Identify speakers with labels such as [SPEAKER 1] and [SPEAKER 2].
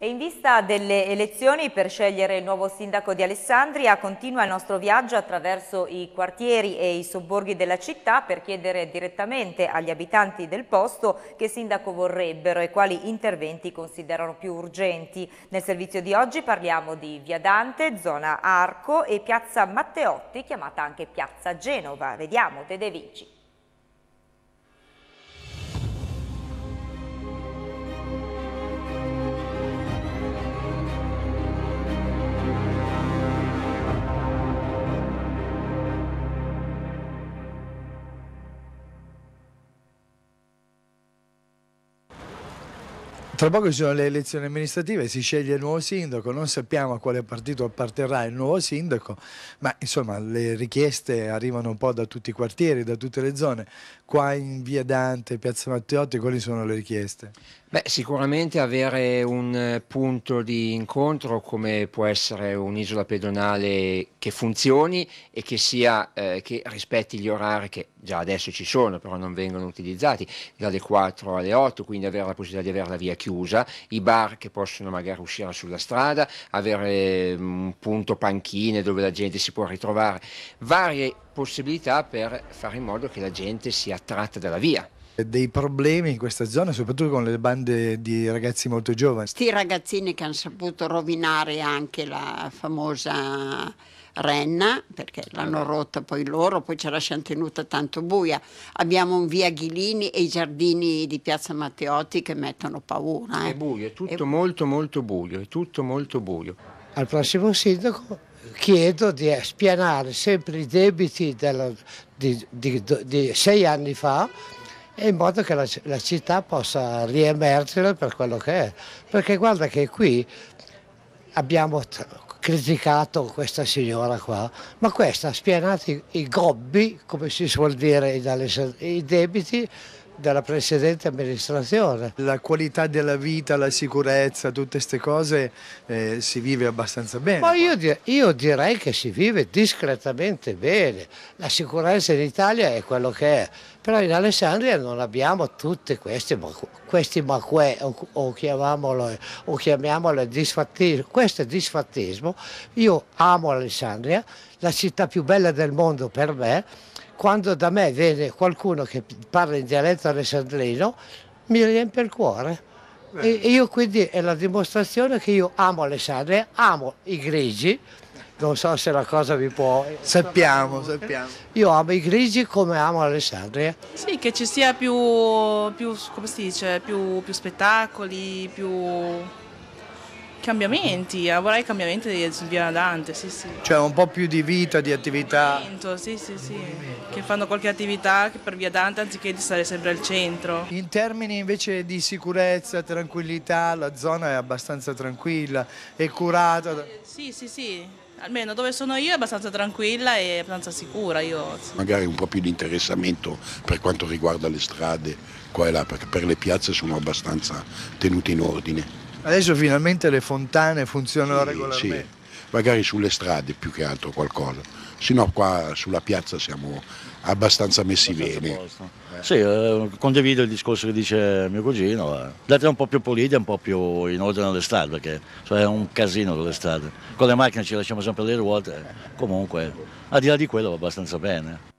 [SPEAKER 1] E in vista delle elezioni per scegliere il nuovo sindaco di Alessandria continua il nostro viaggio attraverso i quartieri e i sobborghi della città per chiedere direttamente agli abitanti del posto che sindaco vorrebbero e quali interventi considerano più urgenti. Nel servizio di oggi parliamo di Via Dante, zona Arco e Piazza Matteotti chiamata anche Piazza Genova. Vediamo Tede De Vinci. Tra poco ci sono le elezioni amministrative, si sceglie il nuovo sindaco, non sappiamo a quale partito apparterrà il nuovo sindaco, ma insomma le richieste arrivano un po' da tutti i quartieri, da tutte le zone. Qua in via Dante, piazza Matteotti, quali sono le richieste?
[SPEAKER 2] Beh, sicuramente avere un eh, punto di incontro come può essere un'isola pedonale che funzioni e che, sia, eh, che rispetti gli orari che già adesso ci sono, però non vengono utilizzati, dalle 4 alle 8, quindi avere la possibilità di avere la via chiusa, i bar che possono magari uscire sulla strada, avere mm, un punto panchine dove la gente si può ritrovare, varie possibilità per fare in modo che la gente sia attratta dalla via
[SPEAKER 1] dei problemi in questa zona, soprattutto con le bande di ragazzi molto giovani.
[SPEAKER 2] Sti ragazzini che hanno saputo rovinare anche la famosa renna, perché eh. l'hanno rotta poi loro, poi ce la siamo tenuta tanto buia. Abbiamo un via Ghilini e i giardini di Piazza Matteotti che mettono paura. Eh. È buio, è tutto è...
[SPEAKER 3] molto molto buio, è tutto molto buio. Al prossimo sindaco chiedo di spianare sempre i debiti della, di, di, di, di sei anni fa e in modo che la, la città possa riemergere per quello che è. Perché guarda che qui abbiamo criticato questa signora qua, ma questa ha spianato i, i gobbi, come si suol dire i debiti della precedente amministrazione. La qualità della vita, la sicurezza, tutte queste cose eh, si vive abbastanza bene. Ma io, io, direi che si vive discretamente bene. La sicurezza in Italia è quello che è, però in Alessandria non abbiamo tutti questi, questi maquè o, o, o chiamiamolo disfattismo. Questo è disfattismo. Io amo Alessandria, la città più bella del mondo per me quando da me viene qualcuno che parla in dialetto alessandrino mi riempie il cuore. E io quindi è la dimostrazione che io amo Alessandria, amo i grigi, non so se la cosa vi può... Sappiamo, sappiamo. Io amo i grigi come amo Alessandria. Sì,
[SPEAKER 1] che ci sia più, più come si dice, più, più spettacoli, più Cambiamenti, eh, vorrei cambiamenti su via Dante, sì sì. Cioè un po' più di vita, di attività. Sì, sì, sì, che fanno qualche attività per via Dante anziché di stare sempre al centro. In termini invece di sicurezza, tranquillità, la zona è abbastanza tranquilla, è curata. Sì, sì, sì, almeno dove sono io è abbastanza tranquilla e abbastanza sicura. Io, sì.
[SPEAKER 2] Magari un po' più di interessamento per quanto
[SPEAKER 1] riguarda le strade qua e là, perché per le piazze sono abbastanza tenute in ordine. Adesso finalmente le fontane funzionano sì, regolarmente. Sì. Magari sulle strade più che altro qualcosa. Sino qua sulla piazza siamo abbastanza messi bene. Eh. Sì, eh, condivido il discorso che dice mio cugino. Eh. L'altro è un po' più pulita, un po' più in ordine alle strade, perché cioè, è un casino delle strade. Con le macchine ci lasciamo sempre le ruote, comunque, al di là di quello va abbastanza bene.